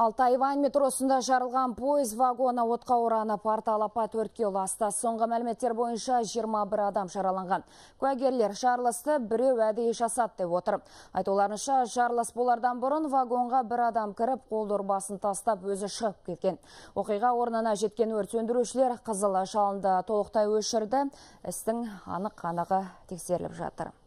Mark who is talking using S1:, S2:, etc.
S1: Ал Тайвань метросында жарылған пойыз вагона отқа оранып, портал апат өртке ұласты. Соңғы мәліметтер бойынша 21 адам жараланған. Куәгерлер жарылысты біреу әдейі жасат деп отыр. Айтуларынша жарылыс болардан бұрын вагонға бір адам кіріп, басын тастап өзі шығып кеткен. Оқиға орнына жеткен өрт сөндірушілер қызыл жалынды толықтай өшірді. Істің анық қанығы тексеріліп жатыр.